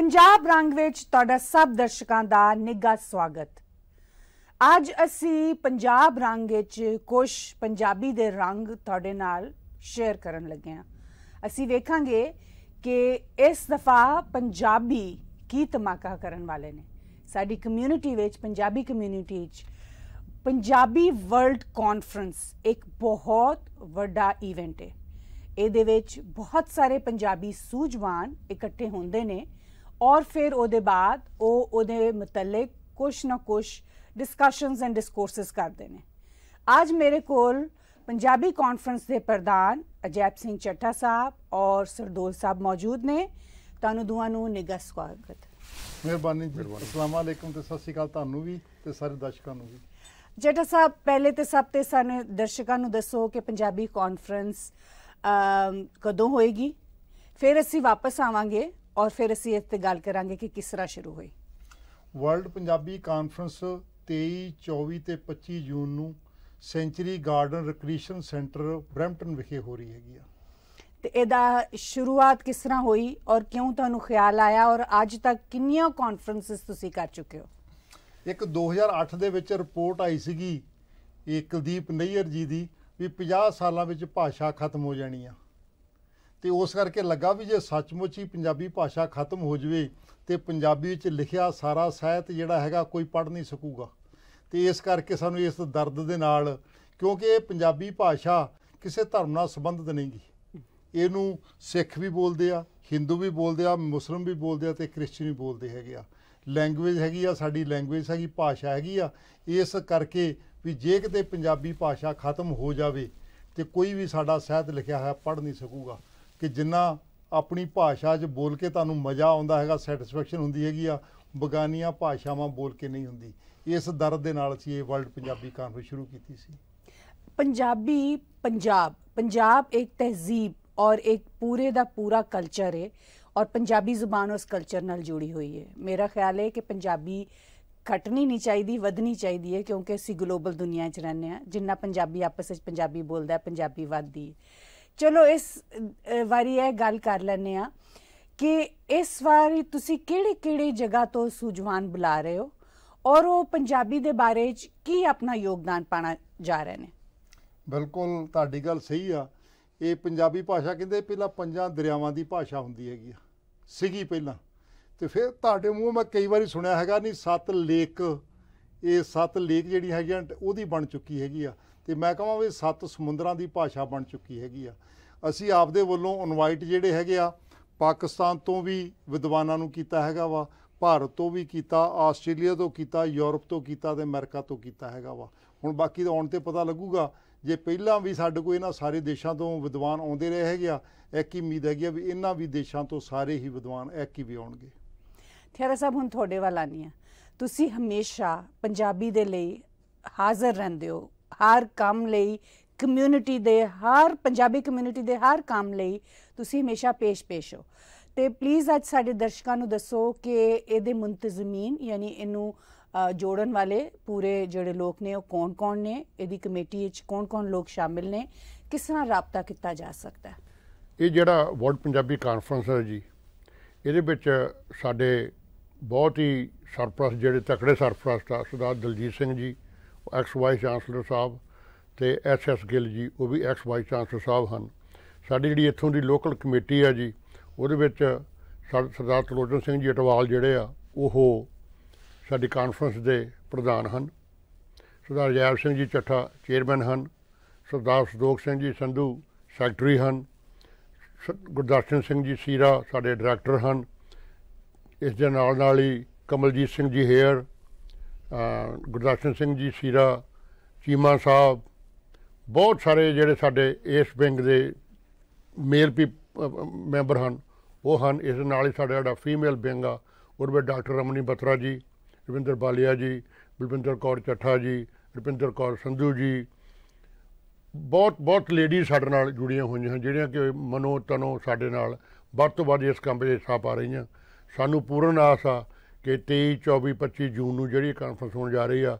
ਪੰਜਾਬ ਰੰਗ ਵਿੱਚ ਤੁਹਾਡਾ ਸਭ ਦਰਸ਼ਕਾਂ ਦਾ ਨਿੱਘਾ ਸਵਾਗਤ ਅੱਜ ਅਸੀਂ ਪੰਜਾਬ ਰੰਗ ਵਿੱਚ ਕੁਝ ਪੰਜਾਬੀ ਦੇ ਰੰਗ ਤੁਹਾਡੇ ਨਾਲ ਸ਼ੇਅਰ ਕਰਨ ਲੱਗੇ ਹਾਂ ਅਸੀਂ ਵੇਖਾਂਗੇ ਕਿ ਇਸ ਦਫਾ ਪੰਜਾਬੀ ਕੀ ਤਮਾਕਾ ਕਰਨ ਵਾਲੇ ਨੇ ਸਾਡੀ ਕਮਿਊਨਿਟੀ ਵਿੱਚ ਪੰਜਾਬੀ ਕਮਿਊਨਿਟੀ ਵਿੱਚ ਪੰਜਾਬੀ ਵਰਲਡ ਕਾਨਫਰੰਸ ਇੱਕ ਬਹੁਤ ਵੱਡਾ ਇਵੈਂਟ ਹੈ ਇਹਦੇ ਵਿੱਚ ਬਹੁਤ ਸਾਰੇ ਪੰਜਾਬੀ ਸੂਝਵਾਨ ਇਕੱਠੇ ਹੁੰਦੇ ਨੇ ਔਰ ਫਿਰ ਉਹਦੇ ਬਾਅਦ ਉਹ ਉਹਦੇ ਮੁਤਲਕ ਕੁਛ ਨਾ ਕੁਛ ਡਿਸਕਸ਼ਨਸ ਐਂਡ ਡਿਸਕੋਰਸਸ ਕਰਦੇ ਨੇ ਅੱਜ ਮੇਰੇ ਕੋਲ ਪੰਜਾਬੀ ਕਾਨਫਰੰਸ ਦੇ ਪ੍ਰਧਾਨ ਅਜੈਬ ਸਿੰਘ ਚੱਟਾ ਸਾਹਿਬ ਔਰ ਸਰਦੋਲ ਸਾਹਿਬ ਮੌਜੂਦ ਨੇ ਤੁਹਾਨੂੰ ਦੋਵਾਂ ਨੂੰ ਨਿੱਘਾ ਸਵਾਗਤ ਮਿਹਰਬਾਨੀ ਜੀ ਅਸਲਾਮ ਅਲੈਕਮ ਤੇ ਸਤਿ ਸ਼੍ਰੀ ਅਕਾਲ ਤੁਹਾਨੂੰ ਵੀ ਤੇ ਸਾਰੇ ਦਰਸ਼ਕਾਂ ਨੂੰ ਵੀ ਜੱਟਾ ਸਾਹਿਬ ਪਹਿਲੇ ਤੇ ਸਭ ਤੇ ਸਾਨੂੰ ਦਰਸ਼ਕਾਂ ਨੂੰ ਦੱਸੋ ਕਿ ਪੰਜਾਬੀ ਕਾਨਫਰੰਸ ਕਦੋਂ ਹੋਏਗੀ ਫਿਰ ਅਸੀਂ ਵਾਪਸ ਆਵਾਂਗੇ ਔਰ ਫਿਰ ਅਸੀਂ ਇਸ ਤੇ ਗੱਲ ਕਰਾਂਗੇ ਕਿ ਕਿਸ ਤਰ੍ਹਾਂ ਸ਼ੁਰੂ ਹੋਈ ਵਰਲਡ ਪੰਜਾਬੀ ਕਾਨਫਰੰਸ 23 24 ਤੇ 25 ਜੂਨ ਨੂੰ Century Garden Recreation Centre Brampton ਵਿਖੇ ਹੋ ਰਹੀ ਹੈਗੀ ਆ ਤੇ ਇਹਦਾ ਸ਼ੁਰੂਆਤ ਕਿਸ ਤਰ੍ਹਾਂ ਹੋਈ ਔਰ ਕਿਉਂ ਤੁਹਾਨੂੰ ਖਿਆਲ ਆਇਆ ਔਰ ਅੱਜ ਤੱਕ ਕਿੰਨੀਆਂ ਕਾਨਫਰੰਸਸ ਤੁਸੀਂ ਕਰ ਚੁੱਕੇ ਹੋ ਇੱਕ 2008 ਦੇ ਵਿੱਚ ਰਿਪੋਰਟ ਆਈ ਸੀਗੀ ਇਹ ਕੁਲਦੀਪ ਨਈਅਰ ਜੀ ਦੀ ਵੀ 50 ਸਾਲਾਂ ਵਿੱਚ ਭਾਸ਼ਾ ਖਤਮ ਹੋ ਜਾਣੀ ਆ ਤੇ ਉਸ ਕਰਕੇ ਲੱਗਾ ਵੀ ਜੇ ਸੱਚਮੁੱਚ ਹੀ ਪੰਜਾਬੀ ਭਾਸ਼ਾ ਖਤਮ ਹੋ ਜਵੇ ਤੇ ਪੰਜਾਬੀ ਵਿੱਚ ਲਿਖਿਆ ਸਾਰਾ ਸਾਹਿਤ ਜਿਹੜਾ ਹੈਗਾ ਕੋਈ ਪੜ ਨਹੀਂ ਸਕੂਗਾ ਤੇ ਇਸ ਕਰਕੇ ਸਾਨੂੰ ਇਸ ਦਰਦ ਦੇ ਨਾਲ ਕਿਉਂਕਿ ਇਹ ਪੰਜਾਬੀ ਭਾਸ਼ਾ ਕਿਸੇ ਧਰਮ ਨਾਲ ਸੰਬੰਧਿਤ ਨਹੀਂਗੀ ਇਹਨੂੰ ਸਿੱਖ ਵੀ ਬੋਲਦੇ ਆ ਹਿੰਦੂ ਵੀ ਬੋਲਦੇ ਆ ਮੁਸਲਮ ਵੀ ਬੋਲਦੇ ਆ ਤੇ ਕ੍ਰਿਸਚੀਅਨ ਵੀ ਬੋਲਦੇ ਹੈਗੇ ਆ ਲੈਂਗੁਏਜ ਹੈਗੀ ਆ ਸਾਡੀ ਲੈਂਗੁਏਜ ਹੈਗੀ ਭਾਸ਼ਾ ਹੈਗੀ ਆ ਇਸ ਕਰਕੇ ਵੀ ਜੇ ਕਿਤੇ ਪੰਜਾਬੀ ਭਾਸ਼ਾ ਖਤਮ ਹੋ ਜਾਵੇ ਤੇ ਕੋਈ ਵੀ ਸਾਡਾ ਸਾਹਿਤ ਲਿਖਿਆ ਹੋਇਆ ਪੜ ਨਹੀਂ ਸਕੂਗਾ ਕਿ ਜਿੰਨਾ ਆਪਣੀ ਭਾਸ਼ਾ 'ਚ ਬੋਲ ਕੇ ਤੁਹਾਨੂੰ ਮਜ਼ਾ ਆਉਂਦਾ ਹੈਗਾ ਸੈਟੀਸਫੈਕਸ਼ਨ ਹੁੰਦੀ ਹੈਗੀ ਆ ਬਗਾਨੀਆਂ ਭਾਸ਼ਾਵਾਂ ਬੋਲ ਕੇ ਨਹੀਂ ਹੁੰਦੀ ਇਸ ਦਰਦ ਦੇ ਨਾਲ ਅਸੀਂ ਇਹ ਵਰਲਡ ਪੰਜਾਬੀ ਕਾਨਫਰੰਸ ਸ਼ੁਰੂ ਕੀਤੀ ਸੀ ਪੰਜਾਬੀ ਪੰਜਾਬ ਪੰਜਾਬ ਇੱਕ ਤਹਿਜ਼ੀਬ ਔਰ ਇੱਕ ਪੂਰੇ ਦਾ ਪੂਰਾ ਕਲਚਰ ਹੈ ਔਰ ਪੰਜਾਬੀ ਜ਼ੁਬਾਨ ਉਸ ਕਲਚਰ ਨਾਲ ਜੁੜੀ ਹੋਈ ਹੈ ਮੇਰਾ ਖਿਆਲ ਹੈ ਕਿ ਪੰਜਾਬੀ ਘਟਣੀ ਨਹੀਂ ਚਾਹੀਦੀ ਵਧਣੀ ਚਾਹੀਦੀ ਹੈ ਕਿਉਂਕਿ ਅਸੀਂ ਗਲੋਬਲ ਦੁਨੀਆ 'ਚ ਰਹਿੰਦੇ ਆ ਜਿੰਨਾ ਪੰਜਾਬੀ ਆਪਸ ਵਿੱਚ ਪੰਜਾਬੀ ਬੋਲਦਾ ਹੈ ਪੰਜਾਬੀ ਵੱਧਦੀ ਹੈ ਚਲੋ ਇਸ ਵਾਰੀ ਇਹ ਗੱਲ ਕਰ ਲੈਨੇ ਆ ਕਿ ਇਸ ਵਾਰੀ ਤੁਸੀਂ ਕਿਹੜੀ ਕਿਹੜੀ ਜਗ੍ਹਾ ਤੋਂ ਸੂਝਵਾਨ ਬੁਲਾ ਰਹੇ ਹੋ ਔਰ ਉਹ ਪੰਜਾਬੀ ਦੇ ਬਾਰੇ ਚ ਕੀ ਆਪਣਾ ਯੋਗਦਾਨ ਪਾਣਾ ਜਾ ਰਹੇ ਨੇ ਬਿਲਕੁਲ ਤੁਹਾਡੀ ਗੱਲ ਸਹੀ ਆ ਇਹ ਪੰਜਾਬੀ ਭਾਸ਼ਾ ਕਹਿੰਦੇ ਪਹਿਲਾਂ ਪੰਜਾਂ ਦਰਿਆਵਾਂ ਦੀ ਭਾਸ਼ਾ ਹੁੰਦੀ ਹੈਗੀ ਸਿੱਗੀ ਪਹਿਲਾਂ ਤੇ ਫਿਰ ਤੁਹਾਡੇ ਮੂੰਹ ਮੈਂ ਕਈ ਵਾਰੀ ਸੁਣਿਆ ਹੈਗਾ ਨਹੀਂ ਸੱਤ ਲੇਕ ਇਹ ਸੱਤ ਲੇਕ ਜਿਹੜੀ ਹੈਗੀ ਉਹਦੀ ਬਣ ਚੁੱਕੀ ਹੈਗੀ ਆ ਤੇ ਮੈਂ ਕਹਾਂ ਵੀ ਸੱਤ ਸਮੁੰਦਰਾਂ ਦੀ ਭਾਸ਼ਾ ਬਣ ਚੁੱਕੀ ਹੈਗੀ ਆ ਅਸੀਂ ਆਪਦੇ ਵੱਲੋਂ ਇਨਵਾਈਟ ਜਿਹੜੇ ਹੈਗੇ ਆ ਪਾਕਿਸਤਾਨ ਤੋਂ ਵੀ ਵਿਦਵਾਨਾਂ ਨੂੰ ਕੀਤਾ ਹੈਗਾ ਵਾ ਭਾਰਤ ਤੋਂ ਵੀ ਕੀਤਾ ਆਸਟ੍ਰੇਲੀਆ ਤੋਂ ਕੀਤਾ ਯੂਰਪ ਤੋਂ ਕੀਤਾ ਤੇ ਅਮਰੀਕਾ ਤੋਂ ਕੀਤਾ ਹੈਗਾ ਵਾ ਹੁਣ ਬਾਕੀ ਦਾ ਆਉਣ ਤੇ ਪਤਾ ਲੱਗੂਗਾ ਜੇ ਪਹਿਲਾਂ ਵੀ ਸਾਡੇ ਕੋਲ ਇਹਨਾਂ ਸਾਰੇ ਦੇਸ਼ਾਂ ਤੋਂ ਵਿਦਵਾਨ ਆਉਂਦੇ ਰਹੇ ਹੈਗੇ ਆ ਇੱਕ ਹੀ ਉਮੀਦ ਹੈਗੀ ਆ ਵੀ ਇਹਨਾਂ ਵੀ ਦੇਸ਼ਾਂ ਤੋਂ ਸਾਰੇ ਹੀ ਵਿਦਵਾਨ ਇੱਕ ਹੀ ਵੀ ਆਉਣਗੇ ਥਿਆਰਾ ਸਾਹਿਬ ਹੁਣ ਤੁਹਾਡੇ ਵੱਲ ਆਨੀ ਆ ਤੁਸੀਂ ਹਮੇਸ਼ਾ ਪੰਜਾਬੀ ਦੇ ਲਈ ਹਾਜ਼ਰ ਰਹਿੰਦੇ ਹੋ ਹਰ ਕੰਮ ਲਈ ਕਮਿਊਨਿਟੀ ਦੇ ਹਰ ਪੰਜਾਬੀ ਕਮਿਊਨਿਟੀ ਦੇ ਹਰ ਕੰਮ ਲਈ ਤੁਸੀਂ ਹਮੇਸ਼ਾ ਪੇਸ਼-ਪੇਸ਼ ਹੋ ਤੇ ਪਲੀਜ਼ ਅੱਜ ਸਾਡੇ ਦਰਸ਼ਕਾਂ ਨੂੰ ਦੱਸੋ ਕਿ ਇਹਦੇ ਮੁੰਤਜ਼ਮੀਨ ਯਾਨੀ ਇਹਨੂੰ ਜੋੜਨ ਵਾਲੇ ਪੂਰੇ ਜਿਹੜੇ ਲੋਕ ਨੇ ਉਹ ਕੌਣ-ਕੌਣ ਨੇ ਇਹਦੀ ਕਮੇਟੀ ਵਿੱਚ ਕੌਣ-ਕੌਣ ਲੋਕ ਸ਼ਾਮਿਲ ਨੇ ਕਿਸ ਤਰ੍ਹਾਂ ਰਾਬਤਾ ਕੀਤਾ ਜਾ ਸਕਦਾ ਹੈ ਇਹ ਜਿਹੜਾ ਵਰਲਡ ਪੰਜਾਬੀ ਕਾਨਫਰੰਸ ਹੈ ਜੀ ਇਹਦੇ ਵਿੱਚ ਸਾਡੇ ਬਹੁਤ ਹੀ ਸਰਪ੍ਰਸਤ ਜਿਹੜੇ ਤਕੜੇ ਸਰਪ੍ਰਸਤ ਆ ਸਰਦਾਰ ਦਲਜੀਤ ਸਿੰਘ ਜੀ ਐਕਸ ਵਾਈ ਚਾਂਸਲਰ ਸਾਹਿਬ ਤੇ ਐਸ ਐਸ ਗਿੱਲ ਜੀ ਉਹ ਵੀ ਐਕਸ ਵਾਈ ਚਾਂਸਲਰ ਸਾਹਿਬ ਹਨ ਸਾਡੀ ਜਿਹੜੀ ਇੱਥੋਂ ਦੀ ਲੋਕਲ ਕਮੇਟੀ ਆ ਜੀ ਉਹਦੇ ਵਿੱਚ ਸਰਦਾਰ ਤਲੋਜਨ ਸਿੰਘ ਜੀ ਅਟਵਾਲ ਜਿਹੜੇ ਆ ਉਹ ਸਾਡੀ ਕਾਨਫਰੰਸ ਦੇ ਪ੍ਰਧਾਨ ਹਨ ਸਰਦਾਰ ਜੈਵ ਸਿੰਘ ਜੀ ਚੱਠਾ ਚੇਅਰਮੈਨ ਹਨ ਸਰਦਾਰ ਸੁਦੋਖ ਸਿੰਘ ਜੀ ਸੰਧੂ ਸੈਕਟਰੀ ਹਨ ਗੁਰਦਾਸ਼ਨ ਸਿੰਘ ਜੀ ਸੀਰਾ ਸਾਡੇ ਡਾਇਰੈਕਟਰ ਹਨ ਇਸ ਦੇ ਨਾਲ ਨਾਲ ਹੀ ਕਮਲਜੀਤ ਸਿੰਘ ਜੀ ਹੇਅਰ ਗੁਰਦਰਸ਼ਨ ਸਿੰਘ ਜੀ ਸੀਰਾ ਚੀਮਾ ਸਾਹਿਬ ਬਹੁਤ ਸਾਰੇ ਜਿਹੜੇ ਸਾਡੇ ਇਸ ਵਿੰਗ ਦੇ ਮੇਲ ਵੀ ਮੈਂਬਰ ਹਨ ਉਹ ਹਨ ਇਸ ਨਾਲ ਹੀ ਸਾਡਾ ਜਿਹੜਾ ਫੀਮੇਲ ਵਿੰਗ ਆ ਉਹਦੇ ਵਿੱਚ ਡਾਕਟਰ ਰਮਨੀ ਬਤਰਾ ਜੀ ਰਵਿੰਦਰ ਬਾਲੀਆ ਜੀ ਬਲਵਿੰਦਰ ਕੌਰ ਚੱਠਾ ਜੀ ਰਵਿੰਦਰ ਕੌਰ ਸੰਧੂ ਜੀ ਬਹੁਤ ਬਹੁਤ ਲੇਡੀ ਸਾਡੇ ਨਾਲ ਜੁੜੀਆਂ ਹੋਈਆਂ ਹਨ ਜਿਹੜੀਆਂ ਕਿ ਮਨੋ ਤਨੋ ਸਾਡੇ ਨਾਲ ਵੱਧ ਤੋਂ ਵੱਧ ਇਸ ਕੰਮ ਵਿੱਚ ਹਿੱਸਾ ਪਾ ਰਹੀਆਂ ਸਾਨੂੰ ਪੂਰਨ ਆਸ ਆ ਕਿ 23 24 25 ਜੂਨ ਨੂੰ ਜਿਹੜੀ ਕਾਨਫਰੰਸ ਹੋਣ ਜਾ ਰਹੀ ਆ